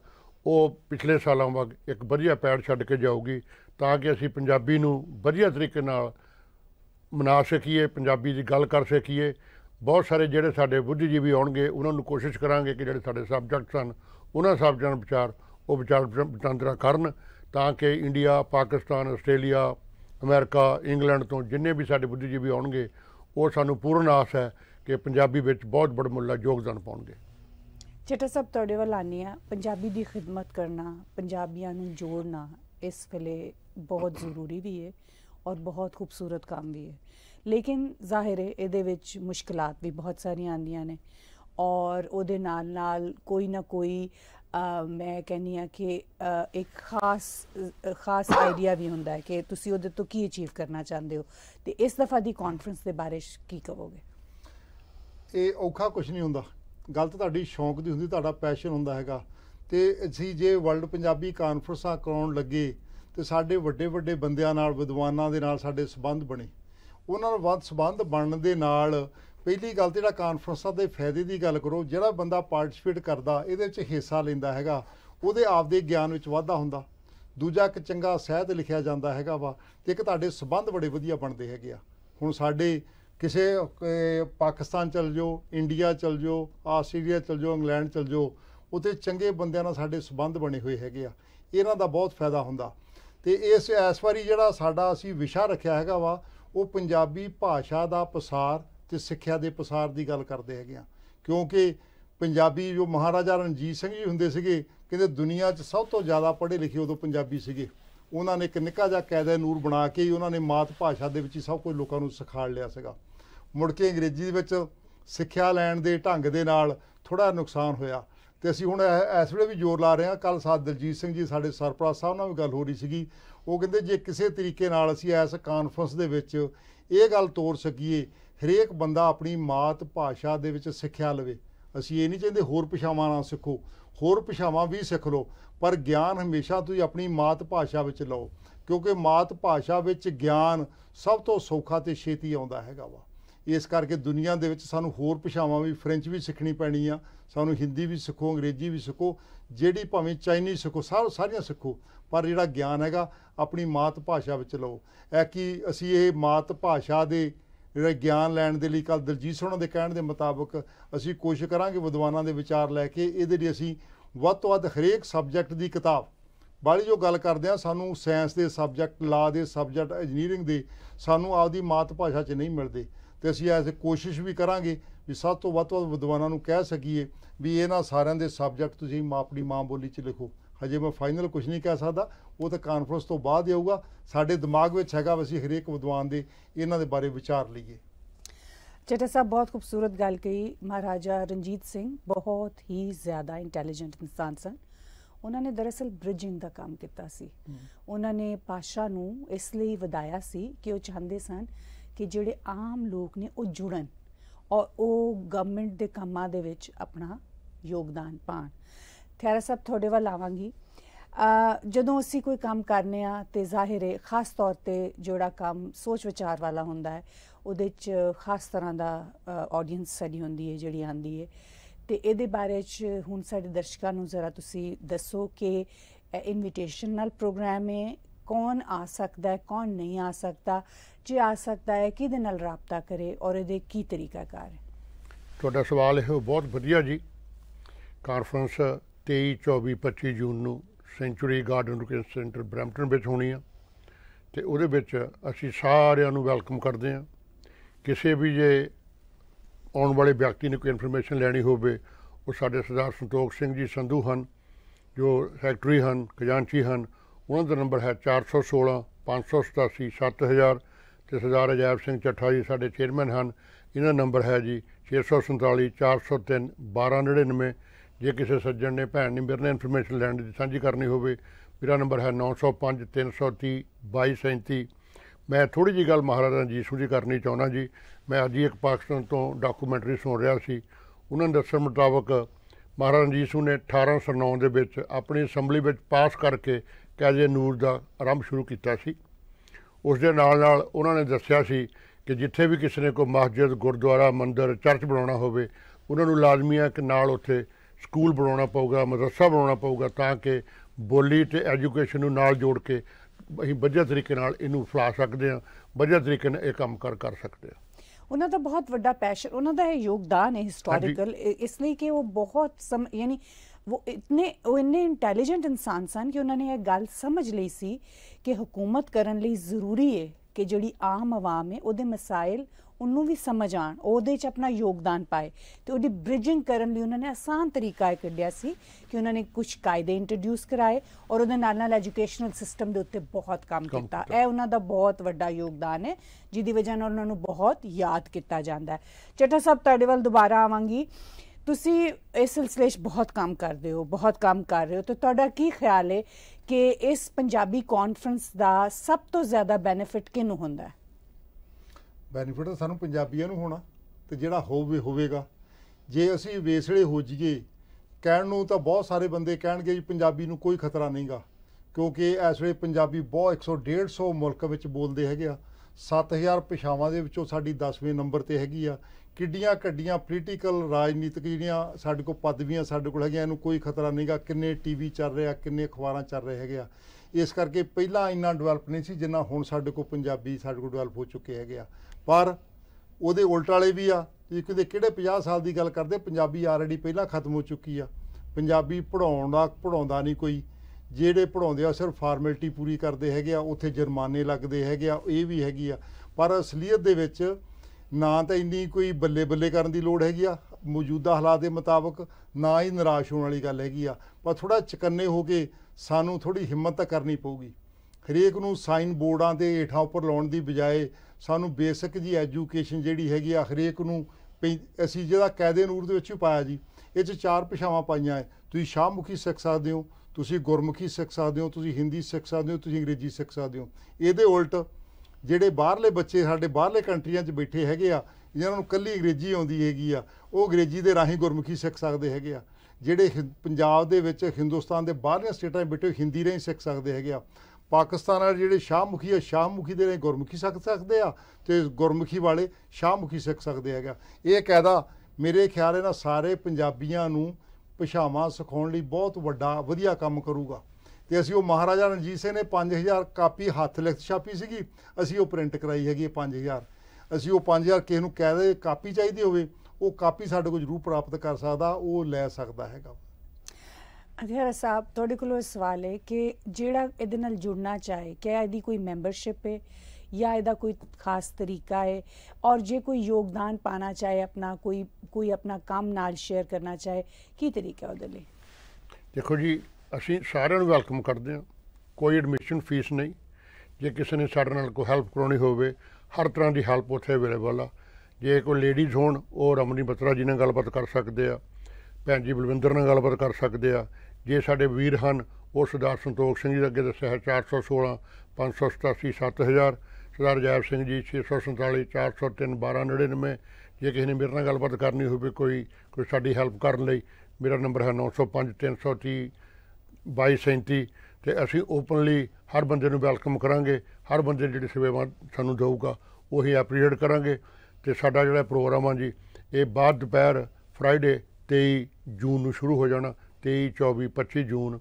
ਉਹ ਪਿਛਲੇ ਸਾਲਾਂ ਵਾਂਗ ਇੱਕ ਵਧੀਆ ਪੈੜ ਛੱਡ ਕੇ ਜਾਊਗੀ ਤਾਂ ਕਿ ਅਸੀਂ ਪੰਜਾਬੀ ਨੂੰ ਵਧੀਆ ਤਰੀਕੇ ਨਾਲ ਮਨਾ ਸਕੀਏ ਪੰਜਾਬੀ ਦੀ ਗੱਲ ਕਰ ਸਕੀਏ ਬਹੁਤ ਸਾਰੇ ਜਿਹੜੇ ਸਾਡੇ ਬੁੱਧੀਜੀਵੀ ਆਉਣਗੇ ਉਹਨਾਂ ਨੂੰ ਕੋਸ਼ਿਸ਼ ਕਰਾਂਗੇ ਕਿ ਜਿਹੜੇ ਸਾਡੇ ਸਬਜੈਕਟ ਹਨ ਉਹਨਾਂ ਸਬਜੈਕਟ ਵਿਚਾਰ ਉਹ ਵਿਚਾਰ ਵਟਾਂਦਰਾ ਕਰਨ ਤਾਂ ਕਿ India Pakistan Australia America England ਤੋਂ ਜਿੰਨੇ ਵੀ ਸਾਡੇ ਬੁੱਧੀਜੀਵੀ ਆਉਣਗੇ ਉਹ ਸਾਨੂੰ ਪੂਰਨ ਆਸ ਹੈ ਕਿ ਪੰਜਾਬੀ ਵਿੱਚ ਬਹੁਤ ਬੜਾ ਮੁੱਲਾ ਯੋਗਦਾਨ ਪਾਉਣਗੇ ਚਿੱਟਾ ਸਭ ਤੁਹਾਡੇ ਵੱਲ ਆਨੀ ਆ ਪੰਜਾਬੀ ਦੀ ਖਿਦਮਤ ਕਰਨਾ ਪੰਜਾਬੀਆਂ ਨੂੰ ਜੋੜਨਾ ਇਸ ਵੇਲੇ ਬਹੁਤ ਜ਼ਰੂਰੀ ਵੀ ਹੈ ਔਰ ਬਹੁਤ ਖੂਬਸੂਰਤ ਕੰਮ ਵੀ ਹੈ ਲੇਕਿਨ ਜ਼ਾਹਿਰ ਹੈ ਇਹਦੇ ਵਿੱਚ ਮੁਸ਼ਕਲਾਂ ਵੀ ਬਹੁਤ ਸਾਰੀਆਂ ਆਂਦੀਆਂ ਨੇ ਔਰ ਉਹਦੇ ਨਾਲ ਨਾਲ ਕੋਈ ਨਾ ਕੋਈ ਮੈਂ ਕਹਿੰਨੀ ਆ ਕਿ ਇੱਕ ਖਾਸ ਖਾਸ ਆਈਡੀਆ ਵੀ ਹੁੰਦਾ ਹੈ ਕਿ ਤੁਸੀਂ ਉਹਦੇ ਤੋਂ ਕੀ ਅਚੀਵ ਕਰਨਾ ਚਾਹੁੰਦੇ ਹੋ ਤੇ ਇਸ ਦਫਾ ਦੀ ਕਾਨਫਰੰਸ ਦੇ ਬਾਰੇ ਕੀ ਕਹੋਗੇ ਇਹ ਔਖਾ ਕੁਝ ਨਹੀਂ ਹੁੰਦਾ ਗੱਲ ਤਾਂ ਤੁਹਾਡੀ ਸ਼ੌਂਕ ਦੀ ਹੁੰਦੀ ਤੁਹਾਡਾ ਪੈਸ਼ਨ ਹੁੰਦਾ ਹੈਗਾ ਤੇ ਅਸੀਂ ਜੇ ਵਰਲਡ ਪੰਜਾਬੀ ਕਾਨਫਰੰਸਾਂ ਕਰਾਉਣ ਲੱਗੇ ਤੇ ਸਾਡੇ ਵੱਡੇ ਵੱਡੇ ਬੰਦਿਆਂ ਨਾਲ ਵਿਦਵਾਨਾਂ ਦੇ ਨਾਲ ਸਾਡੇ ਸਬੰਧ ਬਣੇ ਉਹਨਾਂ ਨਾਲ ਵੱਧ ਸਬੰਧ ਬਣਨ ਦੇ ਨਾਲ ਪਹਿਲੀ ਗੱਲ ਤੇ ਜਿਹੜਾ ਕਾਨਫਰੰਸਾਂ ਦੇ ਫਾਇਦੇ ਦੀ ਗੱਲ ਕਰੋ ਜਿਹੜਾ ਬੰਦਾ ਪਾਰਟਿਸਿਪੇਟ ਕਰਦਾ ਇਹਦੇ ਵਿੱਚ ਹਿੱਸਾ ਲੈਂਦਾ ਹੈਗਾ ਉਹਦੇ ਆਪਦੇ ਗਿਆਨ ਵਿੱਚ ਵਾਧਾ ਹੁੰਦਾ ਦੂਜਾ ਇੱਕ ਚੰਗਾ ਸਹਿਤ ਲਿਖਿਆ ਜਾਂਦਾ ਹੈਗਾ ਵਾ ਤੇ ਇੱਕ ਤੁਹਾਡੇ ਸਬੰਧ ਬੜੇ ਵਧੀਆ ਬਣਦੇ ਹੈਗੇ ਆ ਹੁਣ ਸਾਡੇ ਕਿਸੇ ਪਾਕਿਸਤਾਨ ਚਲ ਜਾਓ ਇੰਡੀਆ ਚਲ ਜਾਓ ਆਸਟ੍ਰੇਲੀਆ ਚਲ ਜਾਓ ਇੰਗਲੈਂਡ ਚਲ ਜਾਓ ਉਥੇ ਚੰਗੇ ਬੰਦਿਆਂ ਨਾਲ ਸਾਡੇ ਸਬੰਧ ਬਣੇ ਹੋਏ ਹੈਗੇ ਆ ਇਹਨਾਂ ਦਾ ਬਹੁਤ ਫਾਇਦਾ ਹੁੰਦਾ ਤੇ ਇਸ ਇਸ ਵਾਰੀ ਜਿਹੜਾ ਸਾਡਾ ਅਸੀਂ ਵਿਸ਼ਾ ਰੱਖਿਆ ਹੈਗਾ ਵਾ ਉਹ ਪੰਜਾਬੀ ਭਾਸ਼ਾ ਦਾ ਪਸਾਰ ਤੇ ਸਿੱਖਿਆ ਦੇ ਪਸਾਰ ਦੀ ਗੱਲ ਕਰਦੇ ਹੈਗੇ ਆ ਕਿਉਂਕਿ ਪੰਜਾਬੀ ਜੋ ਮਹਾਰਾਜਾ ਰਣਜੀਤ ਸਿੰਘ ਜੀ ਹੁੰਦੇ ਸੀਗੇ ਕਹਿੰਦੇ ਦੁਨੀਆ 'ਚ ਸਭ ਤੋਂ ਜ਼ਿਆਦਾ ਪੜ੍ਹੇ ਲਿਖੇ ਉਦੋਂ ਪੰਜਾਬੀ ਸੀਗੇ ਉਹਨਾਂ ਨੇ ਇੱਕ ਨਿੱਕਾ ਜਿਹਾ ਕਾਇਦਾ ਨੂਰ ਬਣਾ ਕੇ ਹੀ ਉਹਨਾਂ ਨੇ ਮਾਤ ਭਾਸ਼ਾ ਦੇ ਵਿੱਚ ਹੀ ਸਭ ਕੁਝ ਲੋਕਾਂ ਨੂੰ ਸਿਖਾੜ ਲਿਆ ਸੀਗਾ ਮੁੜ ਕੇ ਅੰਗਰੇਜ਼ੀ ਦੇ ਵਿੱਚ ਸਿੱਖਿਆ ਲੈਣ ਦੇ ਢੰਗ ਦੇ ਨਾਲ ਥੋੜਾ ਨੁਕਸਾਨ ਹੋਇਆ ਤੇ ਅਸੀਂ ਹੁਣ ਇਸ ਵੇਲੇ ਵੀ ਜ਼ੋਰ ਲਾ ਰਹੇ ਹਾਂ ਕੱਲ ਸਾਥ ਦਲਜੀਤ ਸਿੰਘ ਜੀ ਸਾਡੇ ਸਰਪ੍ਰਸਤ ਸਾਹਿਬ ਨਾਲ ਵੀ ਗੱਲ ਹੋ ਰਹੀ ਸੀਗੀ ਉਹ ਕਹਿੰਦੇ ਜੇ ਕਿਸੇ ਤਰੀਕੇ ਨਾਲ ਅਸੀਂ ਇਸ ਕਾਨਫਰੰਸ ਦੇ ਵਿੱਚ ਇਹ ਗੱਲ ਤੋਰ ਸਕੀਏ ਹਰੇਕ ਬੰਦਾ ਆਪਣੀ ਮਾਤ ਭਾਸ਼ਾ ਦੇ ਵਿੱਚ ਸਿੱਖਿਆ ਲਵੇ ਅਸੀਂ ਇਹ ਨਹੀਂ ਚਾਹੁੰਦੇ ਹੋਰ ਪਛਾਵਾਂ ਨਾ ਸਿੱਖੋ ਹੋਰ ਪਛਾਵਾਂ ਵੀ ਸਿੱਖ ਲਓ ਪਰ ਗਿਆਨ ਹਮੇਸ਼ਾ ਤੁਸੀਂ ਆਪਣੀ ਮਾਤ ਭਾਸ਼ਾ ਵਿੱਚ ਲਓ ਕਿਉਂਕਿ ਮਾਤ ਭਾਸ਼ਾ ਵਿੱਚ ਗਿਆਨ ਸਭ ਤੋਂ ਸੌਖਾ ਤੇ ਛੇਤੀ ਆਉਂਦਾ ਹੈਗਾ ਵਾ ਇਸ ਕਰਕੇ ਦੁਨੀਆ ਦੇ ਵਿੱਚ ਸਾਨੂੰ ਹੋਰ ਭਾਸ਼ਾਵਾਂ ਵੀ ਫ੍ਰੈਂਚ ਵੀ ਸਿੱਖਣੀ ਪੈਣੀ ਆ ਸਾਨੂੰ ਹਿੰਦੀ ਵੀ ਸਿੱਖੋ ਅੰਗਰੇਜ਼ੀ ਵੀ ਸਿੱਖੋ ਜਿਹੜੀ ਭਾਵੇਂ ਚਾਈਨੀ ਸਿੱਖੋ ਸਾਰੀਆਂ ਸਿੱਖੋ ਪਰ ਜਿਹੜਾ ਗਿਆਨ ਹੈਗਾ ਆਪਣੀ ਮਾਤ ਭਾਸ਼ਾ ਵਿੱਚ ਲਓ ਐ ਕਿ ਅਸੀਂ ਇਹ ਮਾਤ ਭਾਸ਼ਾ ਦੇ ਜਿਹੜਾ ਗਿਆਨ ਲੈਣ ਦੇ ਲਈ ਕੱਲ ਦਲਜੀਤ ਸੋਹਣਾ ਦੇ ਕਹਿਣ ਦੇ ਮੁਤਾਬਕ ਅਸੀਂ ਕੋਸ਼ਿਸ਼ ਕਰਾਂਗੇ ਵਿਦਵਾਨਾਂ ਦੇ ਵਿਚਾਰ ਲੈ ਕੇ ਇਹਦੇ ਲਈ ਅਸੀਂ ਵੱਧ ਤੋਂ ਵੱਧ ਹਰੇਕ ਸਬਜੈਕਟ ਦੀ ਕਿਤਾਬ ਬਾਲੀ ਜੋ ਗੱਲ ਕਰਦੇ ਆ ਸਾਨੂੰ ਸਾਇੰਸ ਦੇ ਸਬਜੈਕਟ ਲਾ ਦੇ ਸਬਜੈਕਟ ਇੰਜੀਨੀਅਰਿੰਗ ਦੇ ਸਾਨੂੰ ਆਪਦੀ ਮਾਤ ਭਾਸ਼ਾ 'ਚ ਨਹੀਂ ਮਿਲਦੇ ਤੇ ਅਸੀਂ ਐਸੇ ਕੋਸ਼ਿਸ਼ ਵੀ ਕਰਾਂਗੇ ਵੀ ਸਭ ਤੋਂ ਵੱਧ ਤੋਂ ਵੱਧ ਵਿਦਵਾਨਾਂ ਨੂੰ ਕਹਿ ਸਕੀਏ ਵੀ ਇਹਨਾਂ ਸਾਰਿਆਂ ਦੇ ਸਬਜੈਕਟ ਤੁਸੀਂ ਆਪਣੀ ਮਾਂ ਬੋਲੀ 'ਚ ਲਿਖੋ ਹਜੇ ਮੈਂ ਫਾਈਨਲ ਕੁਝ ਨਹੀਂ ਕਹਿ ਸਕਦਾ ਉਹ ਤਾਂ ਕਾਨਫਰੰਸ ਤੋਂ ਬਾਅਦ ਹੀ ਆਊਗਾ ਸਾਡੇ ਦਿਮਾਗ ਵਿੱਚ ਹੈਗਾ ਵੀ ਅਸੀਂ ਹਰੇਕ ਵਿਦਵਾਨ ਦੇ ਇਹਨਾਂ ਦੇ ਬਾਰੇ ਵਿਚਾਰ ਲਈਏ ਜਿਹੜਾ ਸਾਹਿਬ ਬਹੁਤ ਖੂਬਸੂਰਤ ਗੱਲ ਕਹੀ ਮਹਾਰਾਜਾ ਰਣਜੀਤ ਸਿੰਘ ਬਹੁਤ ਹੀ ਜ਼ਿਆਦਾ ਇੰਟੈਲੀਜੈਂਟ ਇਨਸਾਨ ਸਨ ਉਹਨਾਂ ਨੇ ਦਰਅਸਲ ਬ੍ਰਿਜਿੰਗ ਦਾ ਕੰਮ ਕੀਤਾ ਸੀ ਉਹਨਾਂ ਨੇ ਪਾਸ਼ਾ ਨੂੰ ਇਸ ਲਈ ਵਧਾਇਆ ਸੀ ਕਿ ਉਹ ਚਾਹੁੰਦੇ ਸਨ ਕਿ ਜਿਹੜੇ ਆਮ ਲੋਕ ਨੇ ਉਹ ਜੁੜਨ ਔਰ ਉਹ ਗਵਰਨਮੈਂਟ ਦੇ ਕੰਮਾਂ ਦੇ ਵਿੱਚ ਆਪਣਾ ਯੋਗਦਾਨ ਪਾਣ ਖੈਰ ਸਭ ਤੁਹਾਡੇ ਵੱਲ ਆਵਾਂਗੀ ਜਦੋਂ ਅਸੀਂ ਕੋਈ ਕੰਮ ਕਰਨੇ ਆ ਤੇ ਜ਼ਾਹਿਰ ਹੈ ਖਾਸ ਤੌਰ ਤੇ ਜਿਹੜਾ ਕੰਮ ਸੋਚ ਵਿਚਾਰ ਵਾਲਾ ਹੁੰਦਾ ਹੈ ਉਹਦੇ 'ਚ ਖਾਸ ਤਰ੍ਹਾਂ ਦਾ ਆਡੀਅנס ਸਾਡੀ ਹੁੰਦੀ ਹੈ ਜਿਹੜੀ ਆਂਦੀ ਹੈ ਤੇ ਇਹਦੇ ਬਾਰੇ 'ਚ ਹੁਣ ਸਾਡੇ ਦਰਸ਼ਕਾਂ ਨੂੰ ਜ਼ਰਾ ਤੁਸੀਂ ਦੱਸੋ ਕਿ ਇਨਵੀਟੇਸ਼ਨਲ ਪ੍ਰੋਗਰਾਮ ਹੈ ਕੌਣ ਆ ਸਕਦਾ ਹੈ ਕੌਣ ਨਹੀਂ ਆ ਸਕਦਾ ਜੇ ਆ ਸਕਦਾ ਹੈ ਕਿਹਦੇ ਨਾਲ رابطہ ਕਰੇ ਔਰ ਇਹਦੇ ਕੀ ਤਰੀਕਾਕਾਰ ਕਰ ਤੁਹਾਡਾ ਸਵਾਲ ਇਹ ਬਹੁਤ ਵਧੀਆ ਜੀ ਕਾਨਫਰੰਸ 23 24 25 ਜੂਨ ਨੂੰ Century Garden Recreation Centre Brampton ਵਿੱਚ ਹੋਣੀ ਆ ਤੇ ਉਹਦੇ ਵਿੱਚ ਅਸੀਂ ਸਾਰਿਆਂ ਨੂੰ ਵੈਲਕਮ ਕਰਦੇ ਆ ਕਿਸੇ ਵੀ ਜੇ ਆਉਣ ਵਾਲੇ ਵਿਅਕਤੀ ਨੇ ਕੋਈ ਇਨਫੋਰਮੇਸ਼ਨ ਲੈਣੀ ਹੋਵੇ ਉਹ ਸਾਡੇ ਸਰਦਾਰ ਸੰਤੋਖ ਸਿੰਘ ਜੀ ਸੰਧੂ ਹਨ ਜੋ ਸੈਕਟਰੀ ਹਨ ਖਜ਼ਾਨਚੀ ਹਨ ਉਹਨਾਂ ਦਾ ਨੰਬਰ ਹੈ 416 587 7000 ਤੇ ਸਰਦਾਰ ਅਜੈਬ ਸਿੰਘ ਚੱਠਾ ਜੀ ਸਾਡੇ ਚੇਅਰਮੈਨ ਹਨ ਇਹਨਾਂ ਨੰਬਰ ਹੈ ਜੀ 647 403 1299 ਜੇ ਕਿਸੇ ਸੱਜਣ ਨੇ ਭੈਣ ਨੇ ਮੇਰੇ ਨਾਲ ਇਨਫੋਰਮੇਸ਼ਨ ਲੈਣ ਦੀ ਸਾਂਝੀ ਕਰਨੀ ਹੋਵੇ ਮੇਰਾ ਨੰਬਰ ਹੈ 905 330 2237 ਮੈਂ ਥੋੜੀ ਜੀ ਗੱਲ ਮਹਾਰਾਜਾ ਜੀ ਸਿੰਘ ਜੀ ਕਰਨੀ ਚਾਹੁੰਦਾ ਜੀ ਮੈਂ ਅੱਜ ਹੀ ਇੱਕ ਪਾਕਿਸਤਾਨ ਤੋਂ ਡਾਕੂਮੈਂਟਰੀ ਸੁਣ ਰਿਹਾ ਸੀ ਉਹਨਾਂ ਦੇ ਦੱਸਣ ਮੁਤਾਬਕ ਮਹਾਰਾਜਾ ਜੀ ਸੂ ਨੇ 1809 ਦੇ ਵਿੱਚ ਆਪਣੀ ਅਸੈਂਬਲੀ ਵਿੱਚ ਪਾਸ ਕਰਕੇ ਕਾਜੇ ਨੂਰ ਦਾ ਆਰੰਭ ਸ਼ੁਰੂ ਕੀਤਾ ਸੀ ਉਸ ਦੇ ਨਾਲ ਨਾਲ ਉਹਨਾਂ ਨੇ ਦੱਸਿਆ ਸੀ ਕਿ ਜਿੱਥੇ ਵੀ ਕਿਸੇ ਨੇ ਕੋਈ ਮਸਜਿਦ ਗੁਰਦੁਆਰਾ ਮੰਦਿਰ ਚਰਚ ਬਣਾਉਣਾ ਹੋਵੇ ਉਹਨਾਂ ਨੂੰ ਲਾਜ਼ਮੀ ਹੈ ਕਿ ਨਾਲ ਉੱਥੇ ਸਕੂਲ ਬਣਾਉਣਾ ਪਊਗਾ ਮਦਰਸਾ ਬਣਾਉਣਾ ਪਊਗਾ ਤਾਂ ਕਿ ਬੋਲੀ ਤੇ ਐਜੂਕੇਸ਼ਨ ਨੂੰ ਨਾਲ ਜੋੜ ਕੇ ਅਸੀਂ ਵਧੀਆ ਤਰੀਕੇ ਨਾਲ ਇਹਨੂੰ ਫਲਾ ਸਕਦੇ ਹਾਂ ਵਧੀਆ ਤਰੀਕੇ ਨਾਲ ਇਹ ਕੰਮ ਕਰ ਕਰ ਸਕਦੇ ਹਾਂ ਉਹਨਾਂ ਦਾ ਬਹੁਤ ਵੱਡਾ ਪੈਸ਼ਨ ਉਹਨਾਂ ਦਾ ਇਹ ਯੋਗਦਾਨ ਹੈ ਹਿਸਟੋਰੀਕਲ ਇਸ ਲਈ ਕਿ ਉਹ ਬਹੁਤ ਯਾਨੀ ਉਹ ਇਤਨੇ ਉਹ ਇੰਨੇ ਇੰਟੈਲੀਜੈਂਟ ਇਨਸਾਨ ਸਨ ਕਿ ਉਹਨਾਂ ਨੇ ਇਹ ਗੱਲ ਸਮਝ ਲਈ ਸੀ ਕਿ ਹਕੂਮਤ ਕਰਨ ਲਈ ਜ਼ਰੂਰੀ ਹੈ ਕਿ ਜਿਹੜੀ ਆਮ ਆਵਾਮ ਹੈ ਉਹਦੇ ਮਸਾਇਲ ਉਹਨੂੰ ਵੀ ਸਮਝ ਆਣ ਉਹਦੇ 'ਚ ਆਪਣਾ ਯੋਗਦਾਨ ਪਾਏ ਤੇ ਉਹਦੀ ਬ੍ਰਿਜਿੰਗ ਕਰਨ ਲਈ ਉਹਨਾਂ ਨੇ ਆਸਾਨ ਤਰੀਕਾ ਕੱਢਿਆ ਸੀ ਕਿ ਉਹਨਾਂ ਨੇ ਕੁਝ ਕਾਇਦੇ ਇੰਟਰੋਡਿਊਸ ਕਰਾਏ ਔਰ ਉਹਦੇ ਨਾਲ ਨਾਲ ਐਜੂਕੇਸ਼ਨਲ ਸਿਸਟਮ ਦੇ ਉੱਤੇ ਬਹੁਤ ਕੰਮ ਕੀਤਾ ਇਹ ਉਹਨਾਂ ਦਾ ਬਹੁਤ ਵੱਡਾ ਯੋਗਦਾਨ ਹੈ ਜਿਹਦੀ ਵਜ੍ਹਾ ਨਾਲ ਉਹਨਾਂ ਨੂੰ ਬਹੁਤ ਯਾਦ ਕੀਤਾ ਜਾਂਦਾ ਹੈ ਚਟਾ ਸਾਹਿਬ ਤੁਹਾਡੇ ਵੱਲ ਦੁਬਾਰਾ ਆਵਾਂਗੀ ਤੁਸੀਂ ਇਸ ਸਿਲਸਿਲੇ 'ਚ ਬਹੁਤ ਕੰਮ ਕਰਦੇ ਹੋ ਬਹੁਤ ਕੰਮ ਕਰ ਰਹੇ ਹੋ ਤੇ ਤੁਹਾਡਾ ਕੀ ਖਿਆਲ ਹੈ ਕਿ ਇਸ ਪੰਜਾਬੀ ਕਾਨਫਰੰਸ ਦਾ ਸਭ ਤੋਂ ਜ਼ਿਆਦਾ ਬੈਨੀਫਿਟ ਕਿਹਨੂੰ ਹੁੰਦਾ ਹੈ ਬੈਨੀਫਿਟ ਸਾਨੂੰ ਪੰਜਾਬੀਆਂ ਨੂੰ ਹੋਣਾ ਤੇ ਜਿਹੜਾ ਹੋਵੇ ਹੋਵੇਗਾ ਜੇ ਅਸੀਂ ਵੇਸਲੇ ਹੋ ਜਾਈਏ ਕਹਿਣ ਨੂੰ ਤਾਂ ਬਹੁਤ ਸਾਰੇ ਬੰਦੇ ਕਹਿਣਗੇ ਜੀ ਪੰਜਾਬੀ ਨੂੰ ਕੋਈ ਖਤਰਾ ਨਹੀਂਗਾ ਕਿਉਂਕਿ ਇਸ ਵੇਲੇ ਪੰਜਾਬੀ ਬਹੁਤ 100 150 ਮੁਲਕ ਵਿੱਚ ਬੋਲਦੇ ਹੈਗੇ ਆ 7000 ਪਛਾਵਾਂ ਦੇ ਵਿੱਚੋਂ ਸਾਡੀ 10ਵੇਂ ਨੰਬਰ ਤੇ ਹੈਗੀ ਆ ਕਿੱਡੀਆਂ ਕੱਡੀਆਂ ਪੋਲੀਟੀਕਲ ਰਾਜਨੀਤਿਕ ਜਿਹੜੀਆਂ ਸਾਡੇ ਕੋਲ ਪਦਵੀਆਂ ਸਾਡੇ ਕੋਲ ਹੈਗੀਆਂ ਇਹਨੂੰ ਕੋਈ ਖਤਰਾ ਨਹੀਂਗਾ ਕਿੰਨੇ ਟੀਵੀ ਚੱਲ ਰਿਹਾ ਕਿੰਨੇ ਅਖਬਾਰਾਂ ਚੱਲ ਰਹੇ ਹੈਗੇ ਆ ਇਸ ਕਰਕੇ ਪਹਿਲਾਂ ਇੰਨਾ ਡਿਵੈਲਪ ਨਹੀਂ ਸੀ ਜਿੰਨਾ ਹੁਣ ਸਾਡੇ ਕੋਲ ਪੰਜਾਬੀ ਸਾਡੇ ਕੋਲ ਡਿਵੈਲਪ ਹੋ ਚੁੱਕੇ ਹੈਗੇ ਆ ਪਰ ਉਹਦੇ ਉਲਟ ਵਾਲੇ ਵੀ ਆ ਕਿਤੇ ਕਿਹੜੇ 50 ਸਾਲ ਦੀ ਗੱਲ ਕਰਦੇ ਪੰਜਾਬੀ ਆਲਰੇਡੀ ਪਹਿਲਾਂ ਖਤਮ ਹੋ ਚੁੱਕੀ ਆ ਪੰਜਾਬੀ ਪੜਾਉਣ ਦਾ ਪੜਾਉਂਦਾ ਨਹੀਂ ਕੋਈ ਜਿਹੜੇ ਪੜਾਉਂਦੇ ਆ ਸਿਰਫ ਫਾਰਮੈਲਿਟੀ ਪੂਰੀ ਕਰਦੇ ਹੈਗੇ ਆ ਉੱਥੇ ਜੁਰਮਾਨੇ ਲੱਗਦੇ ਹੈਗੇ ਆ ਇਹ ਵੀ ਹੈਗੀ ਆ ਪਰ ਅਸਲੀਅਤ ਦੇ ਵਿੱਚ ਨਾ ਤਾਂ ਇੰਨੀ ਕੋਈ ਬੱਲੇ ਬੱਲੇ ਕਰਨ ਦੀ ਲੋੜ ਹੈਗੀ ਆ ਮੌਜੂਦਾ ਹਾਲਾਤ ਦੇ ਮੁਤਾਬਕ ਨਾ ਹੀ ਨਿਰਾਸ਼ ਹੋਣ ਵਾਲੀ ਗੱਲ ਹੈਗੀ ਆ ਪਰ ਥੋੜਾ ਚਕੰਨੇ ਹੋ ਕੇ ਸਾਨੂੰ ਥੋੜੀ ਹਿੰਮਤ ਤਾਂ ਕਰਨੀ ਪਊਗੀ ਹਰੇਕ ਨੂੰ ਸਾਈਨ ਬੋਰਡਾਂ ਦੇ ਏਠਾਂ ਉੱਪਰ ਲਾਉਣ ਦੀ ਬਜਾਏ ਸਾਨੂੰ ਬੇਸਿਕ ਜੀ ਐਜੂਕੇਸ਼ਨ ਜਿਹੜੀ ਹੈਗੀ ਆ ਹਰੇਕ ਨੂੰ ਅਸੀਂ ਜਿਹੜਾ ਕਾਇਦੇ ਨੂਰ ਦੇ ਵਿੱਚ ਹੀ ਪਾਇਆ ਜੀ ਇਹ ਚ ਚਾਰ ਪਛਾਵਾਂ ਪਾਈਆਂ ਤੁਸੀਂ ਸ਼ਾਮੁਖੀ ਸਿੱਖ ਸਕਦੇ ਹੋ ਤੁਸੀਂ ਗੁਰਮੁਖੀ ਸਿੱਖ ਸਕਦੇ ਹੋ ਤੁਸੀਂ ਹਿੰਦੀ ਸਿੱਖ ਸਕਦੇ ਹੋ ਤੁਸੀਂ ਅੰਗਰੇਜ਼ੀ ਸਿੱਖ ਸਕਦੇ ਹੋ ਇਹਦੇ ਉਲਟ ਜਿਹੜੇ ਬਾਹਰਲੇ ਬੱਚੇ ਸਾਡੇ ਬਾਹਰਲੇ ਕੰਟਰੀਆਂ 'ਚ ਬੈਠੇ ਹੈਗੇ ਆ ਜਿਹਨਾਂ ਨੂੰ ਕੱਲੀ ਅੰਗਰੇਜ਼ੀ ਆਉਂਦੀ ਹੈਗੀ ਆ ਉਹ ਅੰਗਰੇਜ਼ੀ ਦੇ ਰਾਹੀਂ ਗੁਰਮੁਖੀ ਸਿੱਖ ਸਕਦੇ ਹੈਗੇ ਆ ਜਿਹੜੇ ਪੰਜਾਬ ਦੇ ਵਿੱਚ ਹਿੰਦੁਸਤਾਨ ਦੇ ਬਾਹਰਲੀਆਂ ਸਟੇਟਾਂ 'ਚ ਬੈਠੇ ਹਿੰਦੀ ਰਾਹੀਂ ਸਿੱਖ ਸਕਦੇ ਹੈਗੇ ਆ ਪਾਕਿਸਤਾਨ ਵਾਲੇ ਜਿਹੜੇ ਸ਼ਾਹਮੁਖੀ ਆ ਸ਼ਾਹਮੁਖੀ ਦੇ ਰਾਹੀਂ ਗੁਰਮੁਖੀ ਸਿੱਖ ਸਕਦੇ ਆ ਤੇ ਗੁਰਮੁਖੀ ਵਾਲੇ ਸ਼ਾਹਮੁਖੀ ਸਿੱਖ ਸਕਦੇ ਹੈਗਾ ਇਹ ਕਾਇਦਾ ਮੇਰੇ ਖਿਆਲ ਇਹਨਾਂ ਸਾਰੇ ਪੰਜਾਬੀਆਂ ਨੂੰ ਪਛਾਵਾ ਸਿਖਾਉਣ ਲਈ ਬਹੁਤ ਵੱਡਾ ਵਧੀਆ ਕੰਮ ਕਰੂਗਾ ਤੇ ਅਸੀਂ ਉਹ ਮਹਾਰਾਜਾ ਰਣਜੀਤ ਸਿੰਘ ਨੇ 5000 ਕਾਪੀ ਹੱਥ ਲਿਖਤ ਛਾਪੀ ਸੀਗੀ ਅਸੀਂ ਉਹ ਪ੍ਰਿੰਟ ਕਰਾਈ ਹੈਗੀ 5000 ਅਸੀਂ ਉਹ 5000 ਕਿਸੇ ਨੂੰ ਕਹਿ ਦੇ ਕਾਪੀ ਚਾਹੀਦੀ ਹੋਵੇ ਉਹ ਕਾਪੀ ਸਾਡੇ ਕੋਲ ਜ਼ਰੂਰ ਪ੍ਰਾਪਤ ਕਰ ਸਕਦਾ ਉਹ ਲੈ ਸਕਦਾ ਹੈਗਾ ਅਧਿਆਰਾ ਸਾਹਿਬ ਤੁਹਾਡੇ ਕੋਲੋਂ ਇਹ ਸਵਾਲ ਹੈ ਕਿ ਜਿਹੜਾ ਇਹਦੇ ਨਾਲ ਜੁੜਨਾ ਚਾਹੇ ਕਿ ਇਹਦੀ ਕੋਈ ਮੈਂਬਰਸ਼ਿਪ ਹੈ ਜਾਂ ਇਹਦਾ ਕੋਈ ਖਾਸ ਤਰੀਕਾ ਹੈ ਔਰ ਜੇ ਕੋਈ ਯੋਗਦਾਨ ਪਾਣਾ ਚਾਹੇ ਆਪਣਾ ਕੋਈ ਕੋਈ ਆਪਣਾ ਕੰਮ ਨਾਲ ਸ਼ੇਅਰ ਕਰਨਾ ਚਾਹੇ ਕੀ ਤਰੀਕਾ ਉਹਦੇ ਲਈ ਦੇਖੋ ਜੀ ਅਸੀਂ ਸਾਰਿਆਂ ਨੂੰ ਵੈਲਕਮ ਕਰਦੇ ਹਾਂ ਕੋਈ ਐਡਮਿਸ਼ਨ ਫੀਸ ਨਹੀਂ ਜੇ ਕਿਸੇ ਨੇ ਸਾਡੇ ਨਾਲ ਕੋਈ ਹੈਲਪ ਕਰਾਉਣੀ ਹੋਵੇ ਹਰ ਤਰ੍ਹਾਂ ਦੀ ਹੈਲਪ ਉੱਥੇ ਅਵੇਲੇਬਲ ਆ ਜੇ ਕੋਈ ਲੇਡੀਜ਼ ਹੋਣ ਉਹ ਰਮਨੀ ਬਤਰਾ ਜੀ ਨਾਲ ਗੱਲਬਾਤ ਕਰ ਸਕਦੇ ਆ ਭੈਣ ਜੀ ਬਲਵਿੰਦਰ ਨਾਲ ਗੱਲਬਾਤ ਕਰ ਸਕਦੇ ਆ ਜੇ ਸਾਡੇ ਵੀਰ ਹਨ ਉਹ ਸਰਦਾਰ ਸੰਤੋਖ ਸਿੰਘ ਜੀ ਅੱਗੇ ਦੱਸਿਆ ਹੈ 416 587 7000 ਸਰਦਾਰ ਜੈਬ ਸਿੰਘ ਜੀ 647 403 1299 ਜੇ ਕਿਸੇ ਨੇ ਮੇਰੇ ਨਾਲ ਗੱਲਬਾਤ ਕਰਨੀ ਹੋਵੇ ਕੋਈ ਕੋਈ ਸਾਡੀ ਹੈਲਪ ਕਰਨ ਲਈ ਮੇਰਾ ਨੰਬਰ ਹੈ 905 330 2237 ਤੇ ਅਸੀਂ ਓਪਨਲੀ ਹਰ ਬੰਦੇ ਨੂੰ ਵੈਲਕਮ ਕਰਾਂਗੇ ਹਰ ਬੰਦੇ ਜਿਹੜੇ ਸੇਵਾਵਾਂ ਸਾਨੂੰ ਦੇਊਗਾ ਉਹੀ ਐਪਰੀਸ਼ੀਏਟ ਕਰਾਂਗੇ ਤੇ ਸਾਡਾ ਜਿਹੜਾ ਪ੍ਰੋਗਰਾਮ ਆ ਜੀ ਇਹ ਬਾਅਦ ਦੁਪਹਿਰ ਫਰਾਈਡੇ 23 ਜੂਨ ਨੂੰ ਸ਼ੁਰੂ ਹੋ ਜਾਣਾ 23 24 25 ਜੂਨ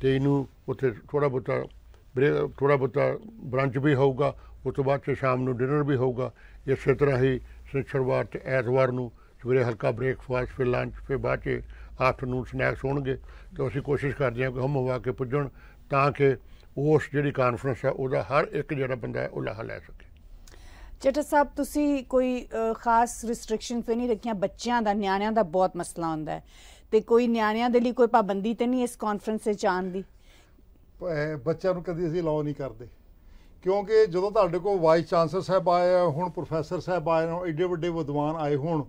ਤੇ ਇਹਨੂੰ ਉੱਥੇ ਥੋੜਾ ਬੋਤਾ ਥੋੜਾ ਬੋਤਾ ਬ੍ਰੰਚ ਵੀ ਹੋਊਗਾ ਉਸ ਤੋਂ ਬਾਅਦ ਸ਼ਾਮ ਨੂੰ ਡਿਨਰ ਵੀ ਹੋਊਗਾ ਇਸੇ ਤਰ੍ਹਾਂ ਹੀ ਸ਼ੁੱਕਰਵਾਰ ਤੇ ਐਤਵਾਰ ਨੂੰ ਸਵੇਰੇ ਹਲਕਾ ਬ੍ਰੇਕਫਾਸਟ ਫਿਰ ਲੰਚ ਫਿਰ ਬਾਅਦ ਆਫਟਰਨੂਨ ਸਨੈਕਸ ਹੋਣਗੇ ਤੇ ਅਸੀਂ ਕੋਸ਼ਿਸ਼ ਕਰਦੇ ਹਾਂ ਕਿ ਹਮ ਹਵਾ ਕੇ ਪੁੱਜਣ ਤਾਂ ਕਿ ਉਸ ਜਿਹੜੀ ਕਾਨਫਰੰਸ ਹੈ ਉਹਦਾ ਹਰ ਇੱਕ ਜਿਹੜਾ ਬੰਦਾ ਹੈ ਉਹ ਲਾਹਾ ਲੈ ਸਕੇ ਚਟਾ ਸਾਹਿਬ ਤੁਸੀਂ ਕੋਈ ਖਾਸ ਰੈਸਟ੍ਰਿਕਸ਼ਨ ਤੇ ਨਹੀਂ ਰੱਖਿਆ ਬੱਚਿਆਂ ਦਾ ਨਿਆਣਿਆਂ ਦਾ ਬਹੁਤ ਮਸਲਾ ਹੁੰਦਾ ਹੈ ਤੇ ਕੋਈ ਨਿਆਣਿਆਂ ਦੇ ਲਈ ਕੋਈ ਪਾਬੰਦੀ ਤੇ ਨਹੀਂ ਇਸ ਕਾਨਫਰੰਸ 'ਚ ਜਾਣ ਦੀ ਬੱਚਿਆਂ ਨੂੰ ਕਦੀ ਅਸੀਂ ਲਾਉ ਨਹੀਂ ਕਰਦੇ ਕਿਉਂਕਿ ਜਦੋਂ ਤੁਹਾਡੇ ਕੋਲ ਵਾਈਸ ਚਾਂਸਲਰ ਸਾਹਿਬ ਆਏ ਹੁਣ ਪ੍ਰੋਫੈਸਰ ਸਾਹਿਬ ਆਏ ਨੇ ਐਡੇ ਵੱਡੇ ਵਿਦਵਾਨ ਆਏ ਹੋਣ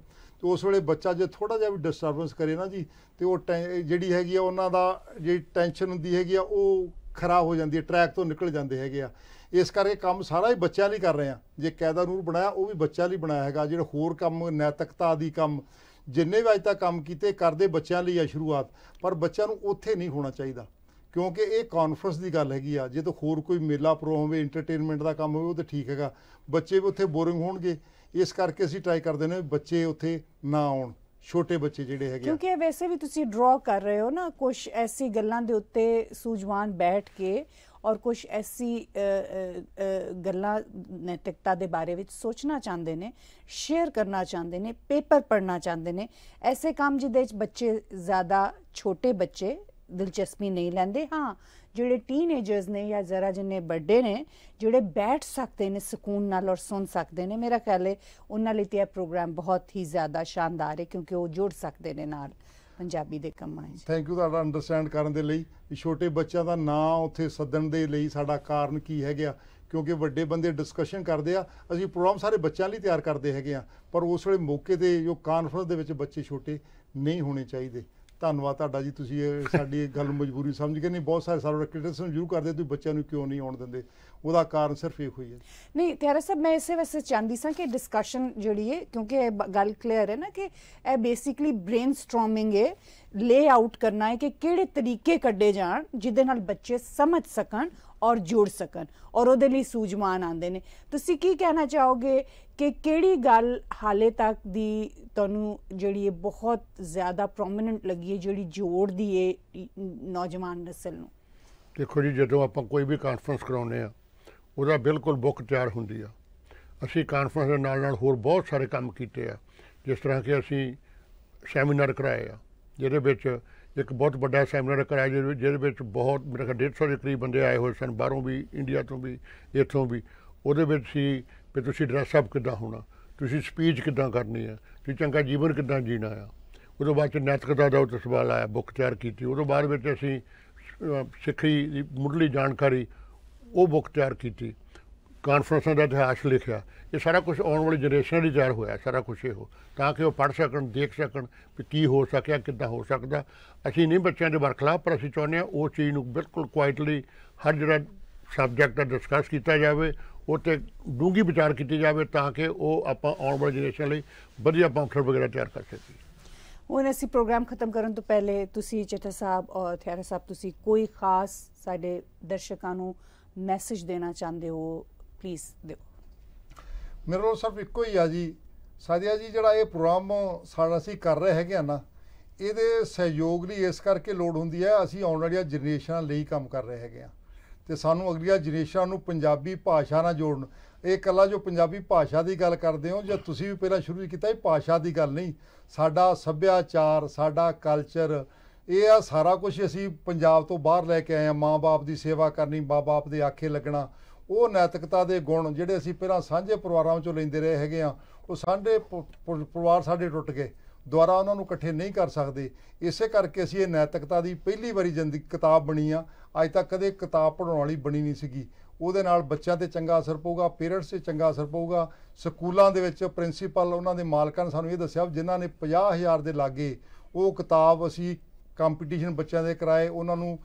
ਤੇ ਉਸ ਵੇਲੇ ਬੱਚਾ ਜੇ ਥੋੜਾ ਜਿਹਾ ਵੀ ਡਿਸਟਰਬੈਂਸ ਕਰੇ ਨਾ ਜੀ ਤੇ ਉਹ ਜਿਹੜੀ ਹੈਗੀ ਆ ਉਹਨਾਂ ਦਾ ਜਿਹੜੀ ਟੈਨਸ਼ਨ ਹੁੰਦੀ ਹੈਗੀ ਆ ਉਹ ਖਰਾਬ ਹੋ ਜਾਂਦੀ ਹੈ ਟਰੈਕ ਤੋਂ ਨਿਕਲ ਜਾਂਦੇ ਹੈਗੇ ਆ ਇਸ ਕਰਕੇ ਕੰਮ ਸਾਰਾ ਹੀ ਬੱਚਿਆਂ ਲਈ ਕਰ ਰਹੇ ਆ ਜੇ ਕਾਇਦਾ ਨੂਰ ਬਣਾਇਆ ਉਹ ਵੀ ਬੱਚਿਆਂ ਲਈ ਬਣਾਇਆ ਹੈਗਾ ਜਿਹੜੇ ਹੋਰ ਕੰਮ ਨੈਤਿਕਤਾ ਦੀ ਕੰਮ ਜਿੰਨੇ ਵੀ ਅੱਜ ਤੱਕ ਕੰਮ ਕੀਤੇ ਕਰਦੇ ਬੱਚਿਆਂ ਲਈ ਆ ਸ਼ੁਰੂਆਤ ਪਰ ਬੱਚਿਆਂ ਨੂੰ ਉੱਥੇ ਨਹੀਂ ਹੋਣਾ ਚਾਹੀਦਾ ਕਿਉਂਕਿ ਇਹ ਕਾਨਫਰੰਸ ਦੀ ਗੱਲ ਹੈਗੀ ਆ ਜੇ ਤਾਂ ਹੋਰ ਕੋਈ ਮੇਲਾ ਪ੍ਰੋ ਹੋਵੇ ਐਂਟਰਟੇਨਮੈਂਟ ਦਾ ਕੰਮ ਹੋਵੇ ਉਹ ਤਾਂ ਠੀਕ ਹੈਗਾ ਬੱਚੇ ਵੀ ਉੱਥੇ ਬੋਰਿੰਗ ਹੋਣਗੇ ਇਸ ਕਰਕੇ ਅਸੀਂ ਟਰਾਈ ਕਰਦੇ ਨੇ ਬੱਚੇ ਉੱਥੇ ਨਾ ਆਉਣ ਛੋਟੇ ਬੱਚੇ ਜਿਹੜੇ ਹੈਗੇ ਕਿਉਂਕਿ ਵੈਸੇ ਵੀ ਤੁਸੀਂ ਡਰਾ ਕਰ ਰਹੇ ਹੋ ਨਾ ਕੁਝ ਐਸੀ ਗੱਲਾਂ ਦੇ ਉੱਤੇ ਸੂਝਵਾਨ ਬੈਠ ਕੇ ਔਰ ਕੁਝ ਐਸੀ ਗੱਲਾਂ ਨੈਤਿਕਤਾ ਦੇ ਬਾਰੇ ਵਿੱਚ ਸੋਚਣਾ ਚਾਹੁੰਦੇ ਨੇ ਸ਼ੇਅਰ ਕਰਨਾ ਚਾਹੁੰਦੇ ਨੇ ਪੇਪਰ ਪੜ੍ਹਨਾ ਚਾਹੁੰਦੇ ਨੇ ਐਸੇ ਕੰਮ ਜਿਹਦੇ ਵਿੱਚ ਬੱਚੇ ਜ਼ਿਆਦਾ ਛੋਟੇ ਬੱਚੇ ਦਿਲਚਸਪੀ ਨਹੀਂ ਲੈਂਦੇ ਹਾਂ ਜਿਹੜੇ ਟੀਨੇਜਰਸ ਨੇ ਜਾਂ ਜ਼ਰਾ ਜਿੰਨੇ ਵੱਡੇ ਨੇ ਜਿਹੜੇ ਬੈਠ ਸਕਦੇ ਨੇ ਸਕੂਨ ਨਾਲ ਔਰ ਸੁਣ ਸਕਦੇ ਨੇ ਮੇਰਾ ਖਿਆਲ ਹੈ ਉਹਨਾਂ ਲਈ ਤੇ ਇਹ ਪ੍ਰੋਗਰਾਮ ਬਹੁਤ ਹੀ ਜ਼ਿਆਦਾ ਸ਼ਾਨਦਾਰ ਹੈ ਕਿਉਂਕਿ ਉਹ ਜੁੜ ਸਕਦੇ ਨੇ ਨਾਲ ਪੰਜਾਬੀ ਦੇ ਕੰਮਾਂ 'ਚ ਥੈਂਕ ਯੂ ਤੁਹਾਡਾ ਅੰਡਰਸਟੈਂਡ ਕਰਨ ਦੇ ਲਈ ਛੋਟੇ ਬੱਚਿਆਂ ਦਾ ਨਾਂ ਉੱਥੇ ਸੱਦਣ ਦੇ ਲਈ ਸਾਡਾ ਕਾਰਨ ਕੀ ਹੈ ਗਿਆ ਕਿਉਂਕਿ ਵੱਡੇ ਬੰਦੇ ਡਿਸਕਸ਼ਨ ਕਰਦੇ ਆ ਅਸੀਂ ਪ੍ਰੋਗਰਾਮ ਸਾਰੇ ਬੱਚਿਆਂ ਲਈ ਤਿਆਰ ਕਰਦੇ ਹੈਗੇ ਆ ਪਰ ਉਸ ਵੇਲੇ ਮੌਕੇ ਤੇ ਜੋ ਕਾਨਫਰੰਸ ਦੇ ਵਿੱਚ ਬੱਚੇ ਛੋਟੇ ਨਹੀਂ ਹੋਣੇ ਚਾਹੀਦੇ ਧੰਨਵਾਦ ਤੁਹਾਡਾ ਜੀ ਤੁਸੀਂ ਸਾਡੀ ਗੱਲ ਮਜਬੂਰੀ ਸਮਝ ਕੇ ਨਹੀਂ ਬਹੁਤ ਸਾਰੇ ਸਾਰੇ ਕ੍ਰਿਟਿਸਿਜ਼ਮ ਜ਼ਰੂਰ ਕਰਦੇ ਤੁਸੀਂ ਬੱਚਿਆਂ ਨੂੰ ਕਿਉਂ ਨਹੀਂ ਆਉਣ ਦਿੰਦੇ ਉਹਦਾ ਕਾਰਨ ਸਿਰਫ ਇਹ ਹੋਈ ਹੈ ਨਹੀਂ ਤਿਆਰਾ ਸਾਹਿਬ ਮੈਂ ਇਸੇ ਵਾਸਤੇ ਚਾਹੁੰਦੀ ਸਾਂ ਕਿ ਡਿਸਕਸ਼ਨ ਜਿਹੜੀ ਹੈ ਕਿਉਂਕਿ ਇਹ ਗੱਲ ਕਲੀਅਰ ਹੈ ਨਾ ਕਿ ਇਹ ਬੇਸਿਕਲੀ ਬ੍ਰੇਨਸਟਾਰਮਿੰਗ ਹੈ ਲੇਆਊਟ ਕਰਨਾ ਹੈ ਕਿ ਕਿਹੜੇ ਤਰੀਕੇ ਕੱਢੇ ਜਾਣ ਜਿਹਦੇ ਨਾਲ ਬੱਚੇ ਸਮਝ ਸਕਣ ਔਰ ਜੁੜ ਸਕਣ ਔਰ ਉਹਦੇ ਲਈ ਸੂਝਮਾਨ ਆਂਦੇ ਨੇ ਤੁਸੀਂ ਕੀ ਕਹਿਣਾ ਚਾਹੋਗੇ ਕਿ ਕਿਹੜੀ ਗੱਲ ਹਾਲੇ ਤੱਕ ਦੀ ਤੁਹਾਨੂੰ ਜਿਹੜੀ ਇਹ ਬਹੁਤ ਜ਼ਿਆਦਾ ਪ੍ਰੋਮਿਨੈਂਟ ਲੱਗੀ ਹੈ ਜਿਹੜੀ ਜੋੜਦੀ ਹੈ ਨੌਜਵਾਨ نسل ਨੂੰ ਦੇਖੋ ਜੀ ਜਦੋਂ ਆਪਾਂ ਕੋਈ ਵੀ ਕਾਨਫਰੰਸ ਕਰਾਉਂਦੇ ਆ ਉਹਦਾ ਬਿਲਕੁਲ ਬੁੱਕ ਤਿਆਰ ਹੁੰਦੀ ਆ ਅਸੀਂ ਕਾਨਫਰੰਸ ਦੇ ਨਾਲ ਨਾਲ ਹੋਰ ਬਹੁਤ ਸਾਰੇ ਕੰਮ ਕੀਤੇ ਆ ਜਿਸ ਤਰ੍ਹਾਂ ਕਿ ਅਸੀਂ ਸੈਮੀਨਾਰ ਕਰਾਏ ਆ ਜਿਹਦੇ ਵਿੱਚ ਇੱਕ ਬਹੁਤ ਵੱਡਾ ਸੈਮੀਨਾਰ ਕਰਾਇਆ ਜਿਹਦੇ ਵਿੱਚ ਬਹੁਤ ਮੇਰੇ ਖਿਆਲ 150 ਦੇ ਕਰੀਬ ਬੰਦੇ ਆਏ ਹੋਏ ਸਨ ਬਾਹਰੋਂ ਵੀ ਇੰਡੀਆ ਤੋਂ ਵੀ ਇੱਥੋਂ ਵੀ ਉਹਦੇ ਵਿੱਚ ਸੀ ਕਿ ਤੁਸੀਂ ਡਰੈਸ ਅਪ ਕਿੱਦਾਂ ਹੋਣਾ ਤੁਸੀਂ ਸਪੀਚ ਕਿੱਦਾਂ ਕਰਨੀ ਹੈ ਤੁਸੀਂ ਚੰਗਾ ਜੀਵਨ ਕਿੱਦਾਂ ਜੀਣਾ ਆ ਉਦੋਂ ਬਾਅਦ ਚ ਨੈਤਿਕਤਾ ਦਾ ਉੱਤੇ ਸਵਾਲ ਆਇਆ ਬੁੱਕ ਤਿਆਰ ਕੀਤੀ ਉਦੋਂ ਬਾਅਦ ਵਿੱਚ ਅਸੀਂ ਸਿੱਖੀ ਦੀ ਮੁੱਢਲੀ ਜਾਣਕਾਰੀ ਉਹ ਬੁੱਕ ਤਿਆਰ ਕੀਤੀ ਕਾਨਫਰੰਸਾਂ ਦਾ ਇਤਿਹਾਸ ਲਿਖਿਆ ਇਹ ਸਾਰਾ ਕੁਝ ਆਉਣ ਵਾਲੀ ਜਨਰੇਸ਼ਨ ਲਈ ਤਿਆਰ ਹੋਇਆ ਸਾਰਾ ਕੁਝ ਇਹੋ ਤਾਂ ਕਿ ਉਹ ਪੜ੍ਹ ਸਕਣ ਦੇਖ ਸਕਣ ਕਿ ਕੀ ਹੋ ਸਕਿਆ ਕਿੱਦਾਂ ਹੋ ਸਕਦਾ ਅਸੀਂ ਨਹੀਂ ਬੱਚਿਆਂ ਦੇ ਵਰਖਲਾ ਪਰ ਅਸੀਂ ਚਾਹੁੰਦੇ ਹਾਂ ਉਹ ਚੀਜ਼ ਨੂੰ ਬਿਲਕੁਲ ਕੁਆਇਟਲੀ ਹਰ ਜਿਹੜਾ ਸਬਜੈਕਟ ਦਾ ਡਿਸਕਸ ਕੀਤਾ ਜਾਵੇ ਉਹ ਤੇ ਡੂੰਗੀ ਵਿਚਾਰ ਕੀਤੀ ਜਾਵੇ ਤਾਂ ਕਿ ਉਹ ਆਪਾਂ ਆਉਣ ਵਾਲੀ ਜਨਰੇਸ਼ਨ ਲਈ ਵਧੀਆ ਬੌਂਸਰ ਵਗੈਰਾ ਤਿਆਰ ਕਰ ਸਕੀਏ ਅਸੀਂ ਪ੍ਰੋਗਰਾਮ ਖਤਮ ਕਰਨ ਤੋਂ ਪਹਿਲੇ ਤੁਸੀਂ ਚਿੱਟਾ ਸਾਹਿਬ ਔਰ ਥਿਆਰਾ ਸਾਹਿਬ ਤੁਸੀਂ ਕੋਈ ਖਾਸ ਸਾਡੇ ਦਰਸ਼ਕਾਂ ਨੂੰ ਮੈਸੇਜ ਦੇਣਾ ਚਾਹੁੰਦੇ ਹੋ ਪਲੀਜ਼ ਦਿਓ ਮੇਰੇ ਕੋਲ ਸਿਰਫ ਇੱਕੋ ਹੀ ਆ ਜੀ ਸਾਧਿਆ ਜੀ ਜਿਹੜਾ ਇਹ ਪ੍ਰੋਗਰਾਮ ਸਾਡਾ ਅਸੀਂ ਕਰ ਰਹੇ ਹੈਗੇ ਆ ਨਾ ਇਹਦੇ ਸਹਿਯੋਗ ਲਈ ਇਸ ਕਰਕੇ ਲੋੜ ਹੁੰਦੀ ਹੈ ਅਸੀਂ ਆਉਣ ਵਾਲੀਆਂ ਜਨਰੇਸ਼ਨਾਂ ਲਈ ਕੰਮ ਕਰ ਰਹੇ ਹੈਗੇ ਆ ਤੇ ਸਾਨੂੰ ਅਗਲੀਆਂ ਜਨਰੇਸ਼ਨਾਂ ਨੂੰ ਪੰਜਾਬੀ ਭਾਸ਼ਾ ਨਾਲ ਜੋੜਨ ਇਹ ਕੱਲਾ ਜੋ ਪੰਜਾਬੀ ਭਾਸ਼ਾ ਦੀ ਗੱਲ ਕਰਦੇ ਹੋ ਜਾਂ ਤੁਸੀਂ ਵੀ ਪਹਿਲਾਂ ਸ਼ੁਰੂ ਕੀਤਾ ਇਹ ਭਾਸ਼ਾ ਦੀ ਗੱਲ ਨਹੀਂ ਸਾਡਾ ਸੱਭਿਆਚਾਰ ਸਾਡਾ ਕਲਚਰ ਇਹ ਆ ਸਾਰਾ ਕੁਝ ਅਸੀਂ ਪੰਜਾਬ ਤੋਂ ਬਾਹਰ ਲੈ ਕੇ ਆਏ ਆ ਮਾਂ-ਬਾਪ ਦੀ ਸੇਵਾ ਕਰਨੀ ਮਾਂ-ਬਾਪ ਦੇ ਆਖੇ ਲੱਗਣਾ ਉਹ ਨੈਤਿਕਤਾ ਦੇ ਗੁਣ ਜਿਹੜੇ ਅਸੀਂ ਪਹਿਲਾਂ ਸਾਂਝੇ ਪਰਿਵਾਰਾਂ ਵਿੱਚੋਂ ਲੈਂਦੇ ਰਹੇ ਹੈਗੇ ਆ ਉਹ ਸਾਡੇ ਪਰਿਵਾਰ ਸਾਡੇ ਟੁੱਟ ਗਏ ਦੁਆਰਾ ਉਹਨਾਂ ਨੂੰ ਇਕੱਠੇ ਨਹੀਂ ਕਰ ਸਕਦੇ ਇਸੇ ਕਰਕੇ ਅਸੀਂ ਇਹ ਨੈਤਿਕਤਾ ਦੀ ਪਹਿਲੀ ਵਾਰੀ ਜ਼ਿੰਦਗੀ ਕਿਤਾਬ ਬਣੀ ਆ ਅੱਜ ਤੱਕ ਕਦੇ ਕਿਤਾਬ ਪੜਾਉਣ ਵਾਲੀ ਬਣੀ ਨਹੀਂ ਸੀਗੀ ਉਹਦੇ ਨਾਲ ਬੱਚਿਆਂ ਤੇ ਚੰਗਾ ਅਸਰ ਪਊਗਾ ਪੇਰੈਂਟਸ ਤੇ ਚੰਗਾ ਅਸਰ ਪਊਗਾ ਸਕੂਲਾਂ ਦੇ ਵਿੱਚ ਪ੍ਰਿੰਸੀਪਲ ਉਹਨਾਂ ਦੇ ਮਾਲਕਾਂ ਨੇ ਸਾਨੂੰ ਇਹ ਦੱਸਿਆ ਜਿਨ੍ਹਾਂ ਨੇ 50000 ਦੇ ਲਾਗੇ ਉਹ ਕਿਤਾਬ ਅਸੀਂ ਕੰਪੀਟੀਸ਼ਨ ਬੱਚਿਆਂ ਦੇ ਕਰਾਏ ਉਹਨਾਂ ਨੂੰ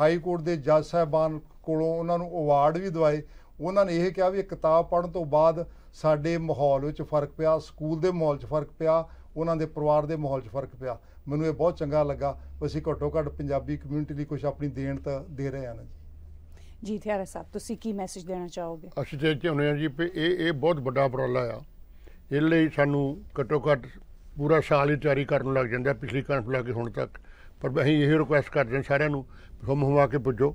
ਹਾਈ ਕੋਰਟ ਦੇ ਜੱਜ ਸਾਹਿਬਾਨ ਕੋਲੋਂ ਉਹਨਾਂ ਨੂੰ ਅਵਾਰਡ ਵੀ ਦਵਾਏ ਉਹਨਾਂ ਨੇ ਇਹ ਕਿਹਾ ਵੀ ਇਹ ਕਿਤਾਬ ਪੜਨ ਤੋਂ ਬਾਅਦ ਸਾਡੇ ਮਾਹੌਲ ਵਿੱਚ ਫਰਕ ਪਿਆ ਸਕੂਲ ਦੇ ਮਾਹੌਲ 'ਚ ਫਰਕ ਪਿਆ ਉਹਨਾਂ ਦੇ ਪਰਿਵਾਰ ਦੇ ਮਾਹੌਲ 'ਚ ਫਰਕ ਪਿਆ ਮੈਨੂੰ ਇਹ ਬਹੁਤ ਚੰਗਾ ਲੱਗਾ ਅਸੀਂ ਘੱਟੋ ਘੱਟ ਪੰਜਾਬੀ ਕਮਿਊਨਿਟੀ ਲਈ ਕੁਝ ਆਪਣੀ ਦੇਣ ਤਾਂ ਦੇ ਰਹੇ ਹਾਂ ਜੀ ਜੀ ਜੀਥਿਆਰਾ ਸਾਹਿਬ ਤੁਸੀਂ ਕੀ ਮੈਸੇਜ ਦੇਣਾ ਚਾਹੋਗੇ ਅਸੀਂ ਤੇ ਚਾਹੁੰਦੇ ਹਾਂ ਜੀ ਕਿ ਇਹ ਇਹ ਬਹੁਤ ਵੱਡਾ ਉਪਰਾਲਾ ਆ ਇਹ ਲਈ ਸਾਨੂੰ ਘੱਟੋ ਘੱਟ ਪੂਰਾ ਸਾਲ ਹੀ ਤਿਆਰੀ ਕਰਨ ਲੱਗ ਜਾਂਦਾ ਪਿਛਲੀ ਕਾਂਫਰੰਸ ਲੱਗੇ ਹੁਣ ਤੱਕ ਪਰ ਅਸੀਂ ਇਹ ਰਿਕੁਐਸਟ ਕਰਦੇ ਹਾਂ ਸਾਰਿਆਂ ਨੂੰ ਹੁਮ ਹੁਮਾ ਕੇ ਪੁੱਜੋ